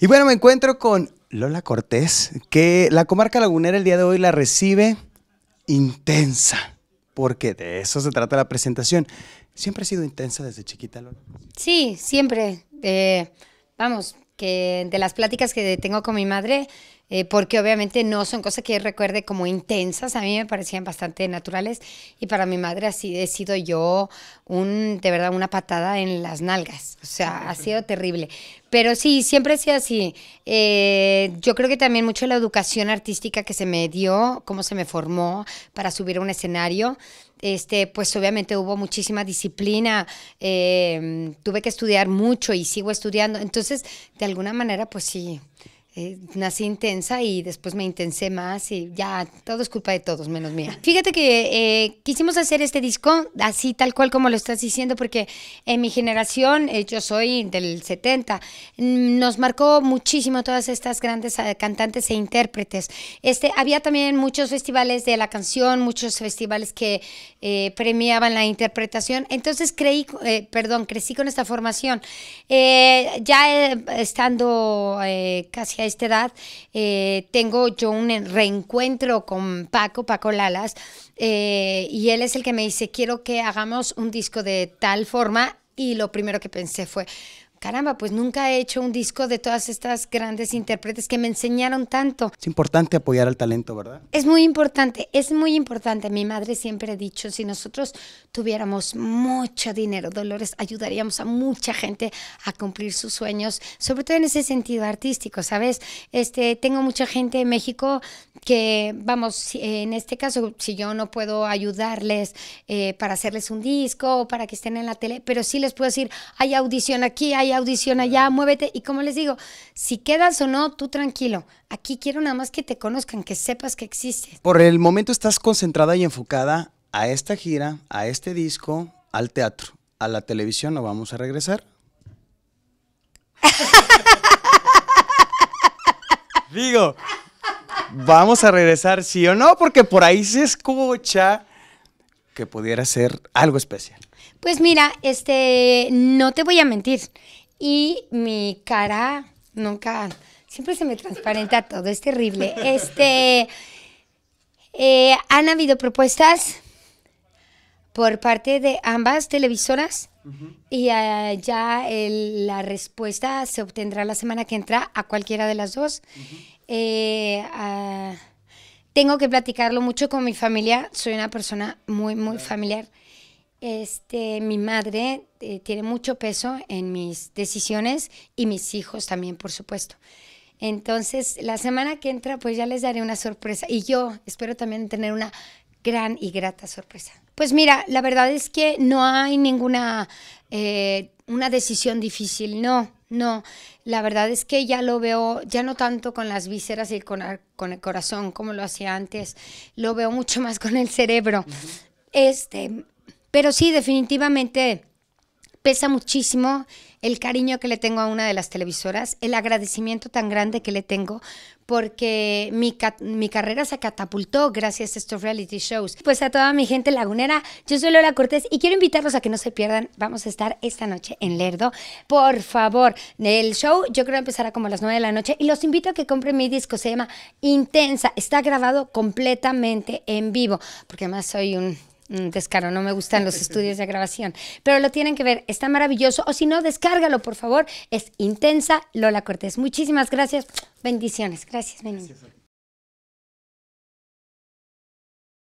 Y bueno, me encuentro con Lola Cortés, que la comarca lagunera el día de hoy la recibe intensa, porque de eso se trata la presentación. ¿Siempre ha sido intensa desde chiquita, Lola? Sí, siempre. Eh, vamos, que de las pláticas que tengo con mi madre, eh, porque obviamente no son cosas que recuerde como intensas, a mí me parecían bastante naturales y para mi madre así he sido yo un, de verdad, una patada en las nalgas, o sea, ah, ha sido terrible. Pero sí, siempre he sido así. Eh, yo creo que también mucho la educación artística que se me dio, cómo se me formó para subir a un escenario, este, pues obviamente hubo muchísima disciplina, eh, tuve que estudiar mucho y sigo estudiando. Entonces, de alguna manera, pues sí, eh, nací intensa y después me intensé más y ya, todo es culpa de todos, menos mía. Fíjate que eh, quisimos hacer este disco así tal cual como lo estás diciendo, porque en mi generación, eh, yo soy del 70, mm, nos marcó muchísimo todas estas grandes cantantes e intérpretes. Este, había también muchos festivales de la canción, muchos festivales que premiaban la interpretación, entonces creí, perdón, crecí con esta formación. ya estando casi esta edad, eh, tengo yo un reencuentro con Paco, Paco Lalas, eh, y él es el que me dice, quiero que hagamos un disco de tal forma, y lo primero que pensé fue, caramba, pues nunca he hecho un disco de todas estas grandes intérpretes que me enseñaron tanto. Es importante apoyar al talento, ¿verdad? Es muy importante, es muy importante. Mi madre siempre ha dicho, si nosotros tuviéramos mucho dinero, Dolores, ayudaríamos a mucha gente a cumplir sus sueños, sobre todo en ese sentido artístico, ¿sabes? Este, tengo mucha gente en México que, vamos, en este caso, si yo no puedo ayudarles eh, para hacerles un disco o para que estén en la tele, pero sí les puedo decir, hay audición aquí, hay Audición ya, muévete. Y como les digo, si quedas o no, tú tranquilo. Aquí quiero nada más que te conozcan, que sepas que existes. Por el momento estás concentrada y enfocada a esta gira, a este disco, al teatro. A la televisión no vamos a regresar. digo, vamos a regresar sí o no, porque por ahí se escucha que pudiera ser algo especial. Pues mira, este, no te voy a mentir y mi cara nunca, siempre se me transparenta todo, es terrible. Este, eh, han habido propuestas por parte de ambas televisoras y eh, ya la respuesta se obtendrá la semana que entra a cualquiera de las dos. Eh, ah, tengo que platicarlo mucho con mi familia, soy una persona muy, muy familiar. Este, mi madre eh, tiene mucho peso en mis decisiones y mis hijos también, por supuesto. Entonces, la semana que entra, pues ya les daré una sorpresa y yo espero también tener una gran y grata sorpresa. Pues mira, la verdad es que no hay ninguna eh, una decisión difícil, no, no. La verdad es que ya lo veo, ya no tanto con las vísceras y con, el corazón como lo hacía antes, lo veo mucho más con el cerebro. Este, pero sí, definitivamente pesa muchísimo el cariño que le tengo a una de las televisoras, el agradecimiento tan grande que le tengo, porque mi, carrera se catapultó gracias a estos reality shows. Pues a toda mi gente lagunera, yo soy Lola Cortés y quiero invitarlos a que no se pierdan. Vamos a estar esta noche en Lerdo. Por favor, el show yo creo empezará como a las 9 de la noche y los invito a que compren mi disco. Se llama Intensa. Está grabado completamente en vivo, porque además soy un Mm, descaro, no me gustan los estudios de grabación, pero lo tienen que ver, está maravilloso, o si no, descárgalo, por favor, es Intensa Lola Cortés. Muchísimas gracias, bendiciones, gracias,